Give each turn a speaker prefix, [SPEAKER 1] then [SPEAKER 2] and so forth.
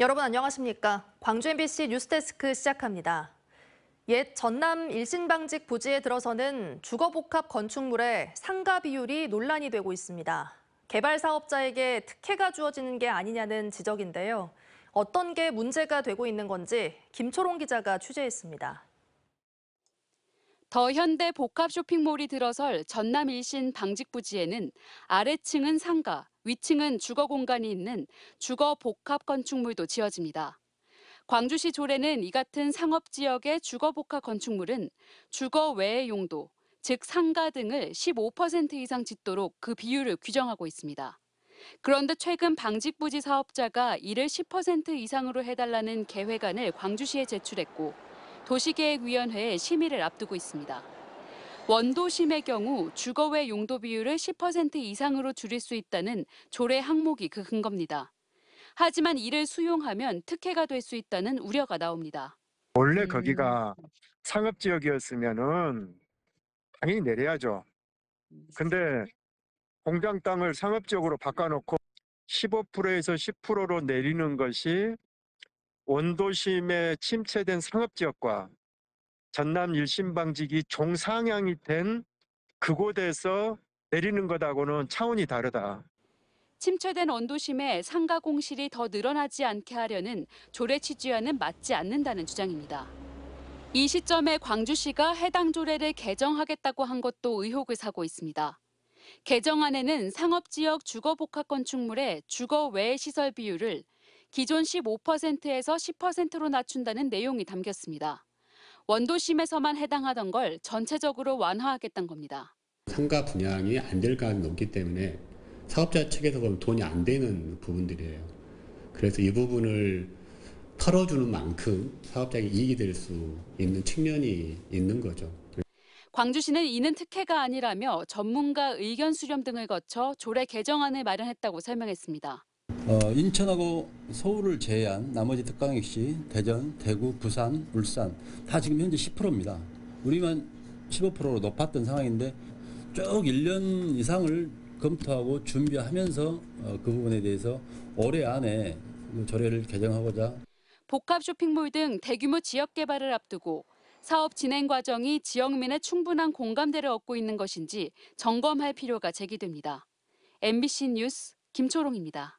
[SPEAKER 1] 여러분 안녕하십니까? 광주 MBC 뉴스데스크 시작합니다. 옛 전남 일신방직 부지에 들어서는 주거복합 건축물의 상가 비율이 논란이 되고 있습니다. 개발 사업자에게 특혜가 주어지는 게 아니냐는 지적인데요. 어떤 게 문제가 되고 있는 건지 김초롱 기자가 취재했습니다. 더현대 복합 쇼핑몰이 들어설 전남 일신 방직 부지에는 아래층은 상가, 위층은 주거 공간이 있는 주거 복합 건축물도 지어집니다. 광주시 조례는 이 같은 상업 지역의 주거 복합 건축물은 주거 외의 용도, 즉 상가 등을 15% 이상 짓도록 그 비율을 규정하고 있습니다. 그런데 최근 방직부지 사업자가 이를 10% 이상으로 해달라는 계획안을 광주시에 제출했고 도시계획위원회에 심의를 앞두고 있습니다. 원도심의 경우 주거 외 용도 비율을 10% 이상으로 줄일 수 있다는 조례 항목이 그근겁니다 하지만 이를 수용하면 특혜가 될 수 있다는 우려가 나옵니다.
[SPEAKER 2] 원래 음. 거기가 상업 지역이었으면은 당연히 내려야죠. 근데 공장 땅을 상업 지역으로 바꿔놓고 15%에서 10%로 내리는 것이 원도심의 침체된 상업 지역과 전남 일심방직이 종상향이 된 그곳에서 내리는 것하고는 차원이 다르다.
[SPEAKER 1] 침체된 언도심에 상가 공실이 더 늘어나지 않게 하려는 조례 취지와는 맞지 않는다는 주장입니다. 이 시점에 광주시가 해당 조례를 개정하겠다고 한 것도 의혹을 사고 있습니다. 개정안에는 상업지역 주거복합 건축물의 주거 외 시설 비율을 기존 15%에서 10%로 낮춘다는 내용이 담겼습니다. 원도심에서만 해당하던 걸 전체적으로 완화하겠다는 겁니다.
[SPEAKER 2] 상가 분양이 안될 가능성이 높기 때문에 사업자 측에서 보면 돈이 안 되는 부분들이에요. 그래서 이 부분을 털어주는 만큼 사업자에게 이익이 될 수 있는 측면이 있는 거죠.
[SPEAKER 1] 광주시는 이는 특혜가 아니라며 전문가 의견 수렴 등을 거쳐 조례 개정안을 마련했다고 설명했습니다.
[SPEAKER 2] 어, 인천하고 서울을 제외한 나머지 특강 역시 대전, 대구, 부산, 울산 다 지금 현재 10%입니다. 우리만 15%로 높았던 상황인데 쭉 1년 이상을 검토하고 준비하면서 어, 그 부분에 대해서 올해 안에 그 조례를 개정하고자
[SPEAKER 1] 복합 쇼핑몰 등 대규모 지역 개발을 앞두고 사업 진행 과정이 지역민의 충분한 공감대를 얻고 있는 것인지 점검할 필요가 제기됩니다. MBC 뉴스 김초롱입니다.